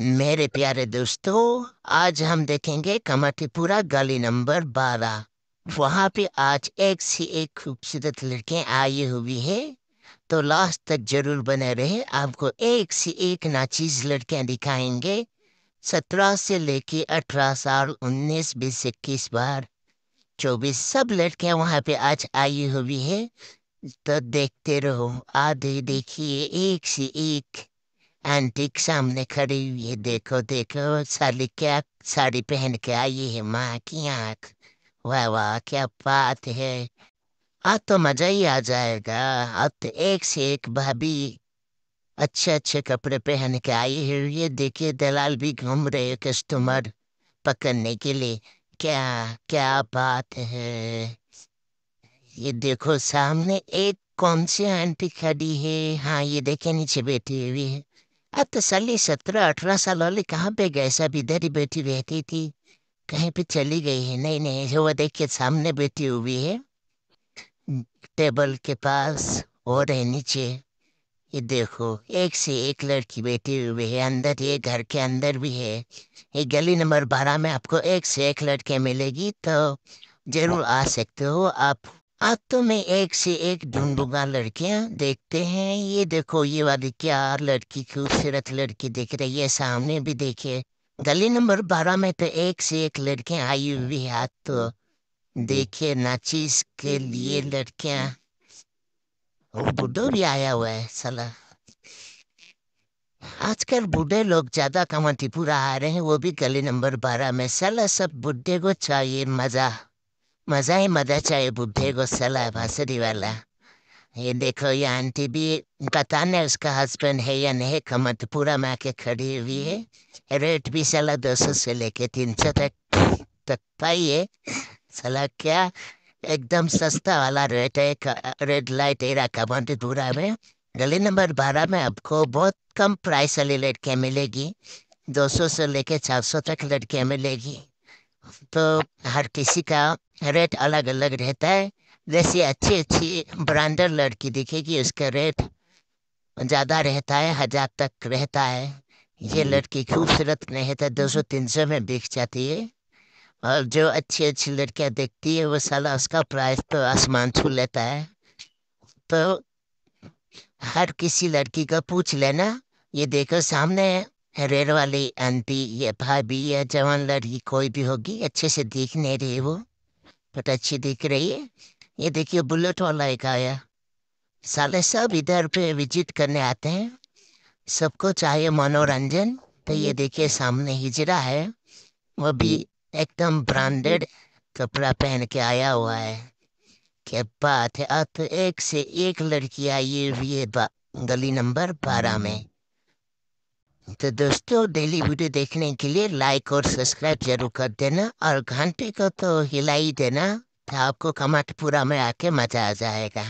मेरे प्यारे दोस्तों आज हम देखेंगे कमतीपुरा गली नंबर बारह वहाँ पे आज एक से एक खूबसूरत लड़के आई हुई है तो लास्ट तक जरूर बने रहे आपको एक से एक नाचीज लड़कियाँ दिखाएंगे सत्रह से लेके अठारह साल उन्नीस बीस इक्कीस बार चौबीस सब लड़कियाँ वहाँ पे आज आई हुई है तो देखते रहो आधे देखिए एक से एक आंटी सामने खड़ी हुई है देखो देखो साली क्या साड़ी पहन के आई है माँ की आंख वाह वाह क्या बात है अब तो मजा ही आ जाएगा अब तो एक से एक भाभी अच्छे अच्छे कपड़े पहन के आई है ये देखिए दलाल भी घूम रहे हैं कस्टमर पकड़ने के लिए क्या क्या बात है ये देखो सामने एक कौन सी आंटी खड़ी है हाँ ये देखे नीचे बैठी हुई है अब तो सली सत्रह अठारह साल वाली कहाँ पे गए सब इधर ही बैठी रहती थी कहीं पे चली गई है नहीं नहीं वो देखिए सामने बैठी हुई है टेबल के पास और है नीचे ये देखो एक से एक लड़की बैठी हुई है अंदर ये घर के अंदर भी है ये गली नंबर बारह में आपको एक से एक लड़के मिलेगी तो जरूर आ सकते हो आप अब तो मैं एक से एक ढूंढूंगा लड़कियां देखते हैं ये देखो ये वाली क्या लड़की खूबसूरत लड़की दिख रही है सामने भी देखिए गली नंबर बारह में तो एक से एक लड़कियां आई हुई है आज तो देखिए नाचीस के लिए लड़कियां और भी आया हुआ है सला आजकल बूढ़े लोग ज्यादा कमतीपुरा आ रहे हैं वो भी गली नंबर बारह में सला सब बुढ़े को चाहिए मजा मज़ा ही मजाचा है बुद्धे को सला बांसुरी वाला ये देखो ये आंटी भी पता नहीं उसका हस्बैंड है या नहीं कमत पूरा में आके खड़ी हुई है रेट भी सला दो सौ से लेके तीन सौ तक तक पाई है सला क्या एकदम सस्ता वाला रेट है रेड लाइट एरा कमंतपुरा में गली नंबर बारह में आपको बहुत कम प्राइस वाली लड़कियाँ मिलेगी दो सौ से लेके चार सौ तक लड़कियाँ मिलेगी तो हर किसी का रेट अलग अलग रहता है जैसे अच्छी अच्छी ब्रांडेड लड़की दिखेगी उसका रेट ज़्यादा रहता है हजार तक रहता है ये हम्म। लड़की खूबसूरत नहीं है तो दो सौ तीन सौ में बिक जाती है और जो अच्छी अच्छी लड़कियाँ देखती है वो साला उसका प्राइस तो आसमान छू लेता है तो हर किसी लड़की का पूछ लेना ये देखो सामने है रेड वाली आंटी या भाभी या जवान लड़की कोई भी होगी अच्छे से दिख नहीं रही वो बट अच्छी दिख रही है ये देखिए बुलेट वाला एक आया साले सब इधर पे विजिट करने आते हैं सबको चाहिए मनोरंजन तो ये देखिए सामने हिजरा है वो भी एकदम ब्रांडेड कपड़ा पहन के आया हुआ है क्या बात है अब तो एक से एक लड़की आई हुई है गली नंबर बारह में तो दोस्तों डेली वीडियो देखने के लिए लाइक और सब्सक्राइब जरूर कर देना और घंटे को तो हिला ही देना तो आपको कमाट पूरा में आके मजा आ जाएगा